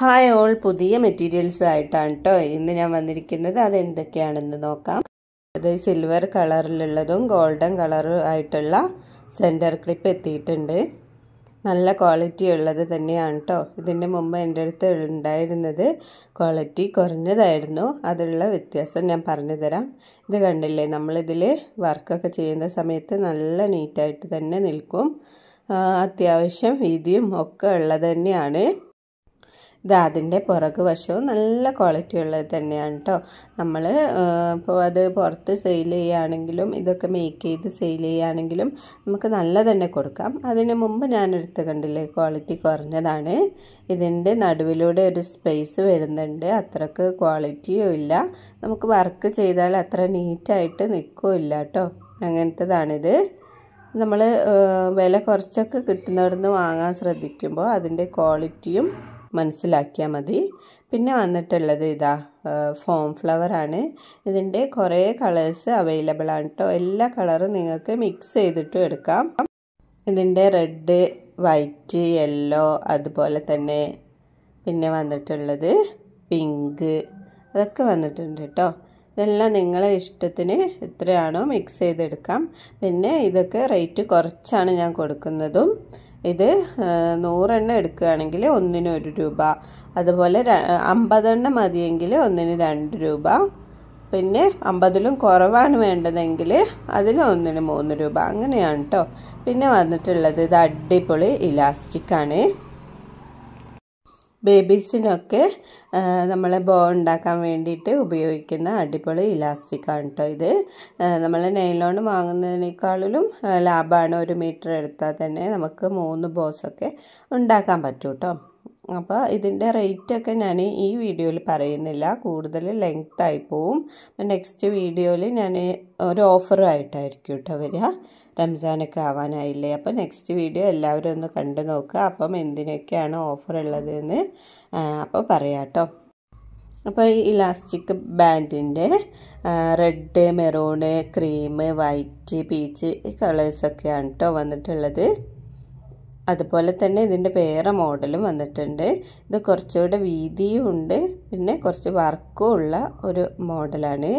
hi all പുതിയ materials ആയിട്ടാണ് കേട്ടോ ഇന്ന് ഞാൻ വന്നിരിക്കുന്നത് അത് എന്തൊക്കെയാണെന്ന് നോക്കാം അത് സിൽവർ കളറിലുള്ളതും ഗോൾഡൻ കളർ ആയിട്ടുള്ള സെൻറ്റർ ക്ലിപ്പ് എത്തിയിട്ടുണ്ട് നല്ല ക്വാളിറ്റി ഉള്ളത് തന്നെയാണ് കേട്ടോ ഇതിൻ്റെ മുമ്പ് എൻ്റെ അടുത്ത് ഉണ്ടായിരുന്നത് ക്വാളിറ്റി കുറഞ്ഞതായിരുന്നു അതിലുള്ള വ്യത്യാസം ഞാൻ പറഞ്ഞു തരാം ഇത് കണ്ടില്ലേ നമ്മളിതിൽ വർക്കൊക്കെ ചെയ്യുന്ന സമയത്ത് നല്ല നീറ്റായിട്ട് തന്നെ നിൽക്കും അത്യാവശ്യം വീതിയും ഒക്കെ ഉള്ളത് തന്നെയാണ് ഇതാ അതിൻ്റെ പുറകു വശവും നല്ല ക്വാളിറ്റി ഉള്ളത് തന്നെയാണ് കേട്ടോ നമ്മൾ ഇപ്പോൾ അത് പുറത്ത് സെയിൽ ചെയ്യുകയാണെങ്കിലും ഇതൊക്കെ മേക്ക് ചെയ്ത് സെയിൽ ചെയ്യുകയാണെങ്കിലും നമുക്ക് നല്ല തന്നെ കൊടുക്കാം അതിന് മുമ്പ് ഞാൻ എടുത്ത് കണ്ടില്ലേ ക്വാളിറ്റി കുറഞ്ഞതാണ് ഇതിൻ്റെ നടുവിലൂടെ ഒരു സ്പേസ് വരുന്നുണ്ട് അത്രക്ക് ക്വാളിറ്റിയും ഇല്ല നമുക്ക് വർക്ക് ചെയ്താൽ അത്ര നീറ്റായിട്ട് നിൽക്കുമില്ല കേട്ടോ അങ്ങനത്തതാണിത് നമ്മൾ വില കുറച്ചൊക്കെ കിട്ടുന്നവിടുന്ന് വാങ്ങാൻ ശ്രദ്ധിക്കുമ്പോൾ അതിൻ്റെ ക്വാളിറ്റിയും മനസ്സിലാക്കിയാൽ മതി പിന്നെ വന്നിട്ടുള്ളത് ഇതാ ഫോം ഫ്ലവർ ആണ് ഇതിൻ്റെ കുറേ കളേഴ്സ് അവൈലബിൾ ആണ് കേട്ടോ എല്ലാ കളറും നിങ്ങൾക്ക് മിക്സ് ചെയ്തിട്ടും എടുക്കാം ഇതിൻ്റെ റെഡ് വൈറ്റ് യെല്ലോ അതുപോലെ തന്നെ പിന്നെ വന്നിട്ടുള്ളത് പിങ്ക് അതൊക്കെ വന്നിട്ടുണ്ട് കേട്ടോ ഇതെല്ലാം നിങ്ങളെ ഇഷ്ടത്തിന് എത്രയാണോ മിക്സ് ചെയ്തെടുക്കാം പിന്നെ ഇതൊക്കെ റേറ്റ് കുറച്ചാണ് ഞാൻ കൊടുക്കുന്നതും ഇത് നൂറെണ്ണം എടുക്കുകയാണെങ്കിൽ ഒന്നിന് ഒരു രൂപ അതുപോലെ അമ്പതെണ്ണം മതിയെങ്കിൽ ഒന്നിന് രണ്ട് രൂപ പിന്നെ അമ്പതിലും കുറവാണ് വേണ്ടതെങ്കിൽ അതിന് ഒന്നിന് മൂന്ന് രൂപ അങ്ങനെയാണ് കേട്ടോ പിന്നെ വന്നിട്ടുള്ളത് ഇത് അടിപൊളി ഇലാസ്റ്റിക്കാണ് ബേബീസിനൊക്കെ നമ്മൾ ബോ ഉണ്ടാക്കാൻ വേണ്ടിയിട്ട് ഉപയോഗിക്കുന്ന അടിപൊളി ഇലാസ്റ്റിക്കാണ് കേട്ടോ ഇത് നമ്മൾ നൈലോൺ വാങ്ങുന്നതിനേക്കാളും ലാഭമാണ് ഒരു മീറ്റർ എടുത്താൽ തന്നെ നമുക്ക് മൂന്ന് ബോസൊക്കെ ഉണ്ടാക്കാൻ പറ്റും കേട്ടോ അപ്പോൾ ഇതിൻ്റെ റേറ്റൊക്കെ ഞാൻ ഈ വീഡിയോയിൽ പറയുന്നില്ല കൂടുതൽ ലെങ്ത് ആയി പോവും നെക്സ്റ്റ് വീഡിയോയിൽ ഞാൻ ഒരു ഓഫറായിട്ടായിരിക്കും കേട്ടോ വരിക റംസാനൊക്കെ ആവാനായില്ലേ അപ്പോൾ നെക്സ്റ്റ് വീഡിയോ എല്ലാവരും ഒന്ന് കണ്ടു നോക്കുക അപ്പം എന്തിനൊക്കെയാണ് ഓഫർ ഉള്ളതെന്ന് അപ്പോൾ പറയാം കേട്ടോ അപ്പോൾ ഈ ഇലാസ്റ്റിക് ബാൻഡിൻ്റെ red maroon cream white peach ഈ കളേഴ്സൊക്കെയാണ് കേട്ടോ വന്നിട്ടുള്ളത് അതുപോലെ തന്നെ ഇതിൻ്റെ വേറെ മോഡലും വന്നിട്ടുണ്ട് ഇത് കുറച്ചുകൂടെ വീതിയും ഉണ്ട് പിന്നെ കുറച്ച് വർക്കും ഉള്ള ഒരു മോഡലാണ്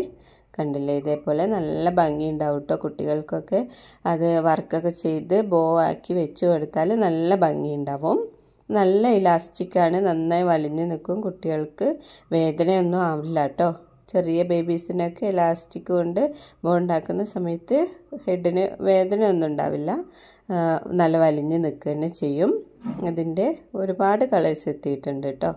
കണ്ടില്ലേ ഇതേപോലെ നല്ല ഉണ്ടാവും കേട്ടോ കുട്ടികൾക്കൊക്കെ അത് വർക്കൊക്കെ ചെയ്ത് ബോ ആക്കി വെച്ചു കൊടുത്താൽ നല്ല ഉണ്ടാവും നല്ല ഇലാസ്റ്റിക്കാണ് നന്നായി വലിഞ്ഞു നിൽക്കും കുട്ടികൾക്ക് വേദനയൊന്നും ആവില്ല കേട്ടോ ചെറിയ ബേബീസിനൊക്കെ ഇലാസ്റ്റിക് കൊണ്ട് ബോണ്ടാക്കുന്ന സമയത്ത് ഹെഡിന് വേദന ഒന്നും ഉണ്ടാവില്ല നല്ല വലിഞ്ഞ് നിൽക്കുക തന്നെ ചെയ്യും അതിൻ്റെ ഒരുപാട് കളേഴ്സ് എത്തിയിട്ടുണ്ട് കേട്ടോ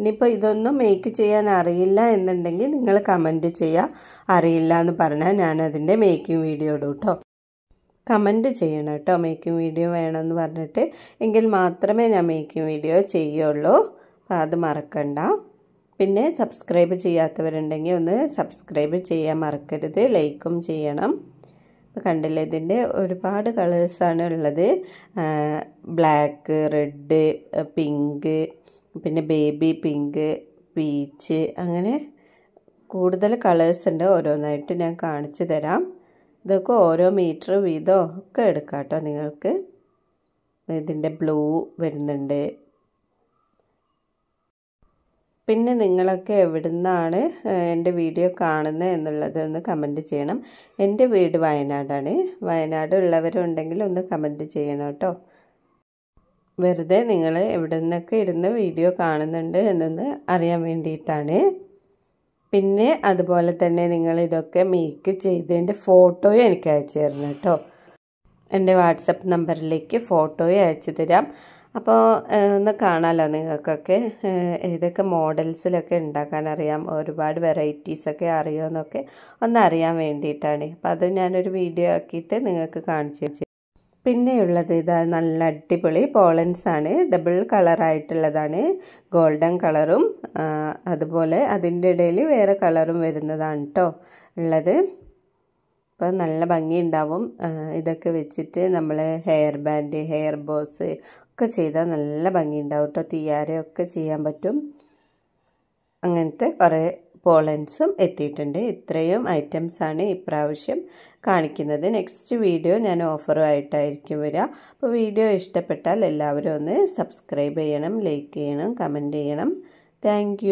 ഇനിയിപ്പോൾ ഇതൊന്നും മേക്ക് ചെയ്യാൻ അറിയില്ല എന്നുണ്ടെങ്കിൽ നിങ്ങൾ കമൻറ്റ് ചെയ്യുക അറിയില്ല എന്ന് പറഞ്ഞാൽ ഞാനതിൻ്റെ മേക്കിംഗ് വീഡിയോ ഇടും കേട്ടോ കമൻറ്റ് ചെയ്യണം കേട്ടോ മേക്കിംഗ് വീഡിയോ വേണമെന്ന് പറഞ്ഞിട്ട് എങ്കിൽ മാത്രമേ ഞാൻ മേക്കിംഗ് വീഡിയോ ചെയ്യുള്ളൂ അപ്പോൾ അത് മറക്കണ്ട പിന്നെ സബ്സ്ക്രൈബ് ചെയ്യാത്തവരുണ്ടെങ്കിൽ ഒന്ന് സബ്സ്ക്രൈബ് ചെയ്യാൻ മറക്കരുത് ലൈക്കും ചെയ്യണം ഇപ്പോൾ കണ്ടില്ലേ ഇതിൻ്റെ ഒരുപാട് കളേഴ്സാണ് ഉള്ളത് ബ്ലാക്ക് റെഡ് പിങ്ക് പിന്നെ ബേബി പിങ്ക് പീച്ച് അങ്ങനെ കൂടുതൽ കളേഴ്സ് ഉണ്ട് ഓരോന്നായിട്ട് ഞാൻ കാണിച്ചു തരാം ഇതൊക്കെ ഓരോ മീറ്റർ വീതം ഒക്കെ എടുക്കാം കേട്ടോ നിങ്ങൾക്ക് ഇതിൻ്റെ ബ്ലൂ വരുന്നുണ്ട് പിന്നെ നിങ്ങളൊക്കെ എവിടുന്നാണ് എൻ്റെ വീഡിയോ കാണുന്നത് എന്നുള്ളത് ഒന്ന് കമൻറ്റ് ചെയ്യണം എൻ്റെ വീട് വയനാടാണ് വയനാട് ഉള്ളവരുണ്ടെങ്കിൽ ഒന്ന് കമൻറ്റ് ചെയ്യണം കേട്ടോ വെറുതെ നിങ്ങൾ എവിടെ നിന്നൊക്കെ ഇരുന്ന് വീഡിയോ കാണുന്നുണ്ട് എന്നൊന്ന് അറിയാൻ വേണ്ടിയിട്ടാണ് പിന്നെ അതുപോലെ തന്നെ നിങ്ങൾ ഇതൊക്കെ മേക്ക് ചെയ്തതിൻ്റെ ഫോട്ടോയും എനിക്ക് അയച്ചു തരണം കേട്ടോ എൻ്റെ വാട്സപ്പ് നമ്പറിലേക്ക് ഫോട്ടോയും അയച്ചു തരാം അപ്പോൾ ഒന്ന് കാണാമല്ലോ നിങ്ങൾക്കൊക്കെ ഏതൊക്കെ മോഡൽസിലൊക്കെ ഉണ്ടാക്കാൻ അറിയാം ഒരുപാട് വെറൈറ്റീസൊക്കെ അറിയുമെന്നൊക്കെ ഒന്ന് അറിയാൻ വേണ്ടിയിട്ടാണ് അപ്പോൾ അത് ഞാനൊരു വീഡിയോ ആക്കിയിട്ട് നിങ്ങൾക്ക് കാണിച്ചു വെച്ചു പിന്നെയുള്ളത് ഇതാ നല്ല അടിപൊളി പോളൻസ് ആണ് ഡബിൾ കളറായിട്ടുള്ളതാണ് ഗോൾഡൻ കളറും അതുപോലെ അതിൻ്റെ ഇടയിൽ വേറെ കളറും വരുന്നതാണ് കേട്ടോ ഉള്ളത് അപ്പോൾ നല്ല ഭംഗിയുണ്ടാവും ഇതൊക്കെ വെച്ചിട്ട് നമ്മൾ ഹെയർ ബാൻഡ് ഹെയർ ബോസ് ഒക്കെ ചെയ്താൽ നല്ല ഭംഗിയുണ്ടാവും കേട്ടോ തീയാരയൊക്കെ ചെയ്യാൻ പറ്റും അങ്ങനത്തെ കുറേ പോളൻസും എത്തിയിട്ടുണ്ട് ഇത്രയും ഐറ്റംസാണ് ഇപ്രാവശ്യം കാണിക്കുന്നത് നെക്സ്റ്റ് വീഡിയോ ഞാൻ ആയിട്ടായിരിക്കും വരിക അപ്പോൾ വീഡിയോ ഇഷ്ടപ്പെട്ടാൽ എല്ലാവരും ഒന്ന് സബ്സ്ക്രൈബ് ചെയ്യണം ലൈക്ക് ചെയ്യണം കമൻറ്റ് ചെയ്യണം താങ്ക്